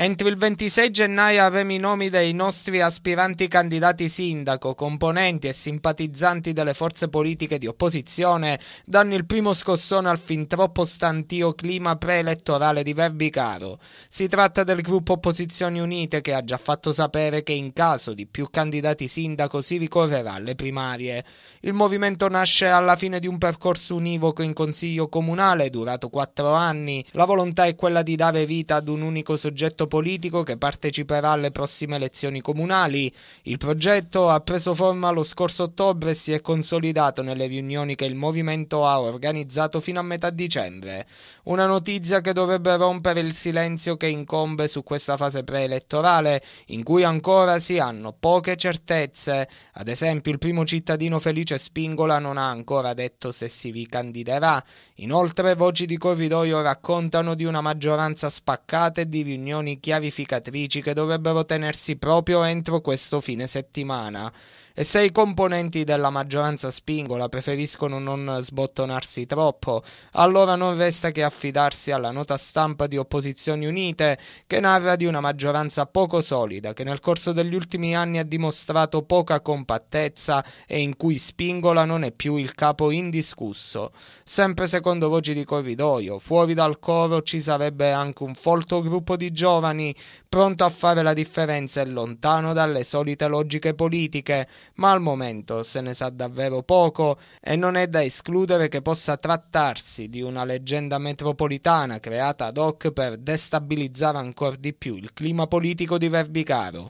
Entro il 26 gennaio avremo i nomi dei nostri aspiranti candidati sindaco, componenti e simpatizzanti delle forze politiche di opposizione danno il primo scossone al fin troppo stantio clima preelettorale di Verbicaro. Si tratta del gruppo Opposizioni Unite che ha già fatto sapere che in caso di più candidati sindaco si ricorrerà alle primarie. Il movimento nasce alla fine di un percorso univoco in consiglio comunale durato quattro anni. La volontà è quella di dare vita ad un unico soggetto politico che parteciperà alle prossime elezioni comunali. Il progetto ha preso forma lo scorso ottobre e si è consolidato nelle riunioni che il movimento ha organizzato fino a metà dicembre. Una notizia che dovrebbe rompere il silenzio che incombe su questa fase preelettorale, in cui ancora si hanno poche certezze. Ad esempio, il primo cittadino Felice Spingola non ha ancora detto se si ricandiderà. Inoltre, voci di corridoio raccontano di una maggioranza spaccata e di riunioni chiarificatrici che dovrebbero tenersi proprio entro questo fine settimana e se i componenti della maggioranza spingola preferiscono non sbottonarsi troppo, allora non resta che affidarsi alla nota stampa di Opposizioni Unite che narra di una maggioranza poco solida che nel corso degli ultimi anni ha dimostrato poca compattezza e in cui Spingola non è più il capo indiscusso. Sempre secondo voci di corridoio, fuori dal coro ci sarebbe anche un folto gruppo di giovani pronto a fare la differenza e lontano dalle solite logiche politiche, ma al momento se ne sa davvero poco e non è da escludere che possa trattarsi di una leggenda metropolitana creata ad hoc per destabilizzare ancora di più il clima politico di Verbicaro.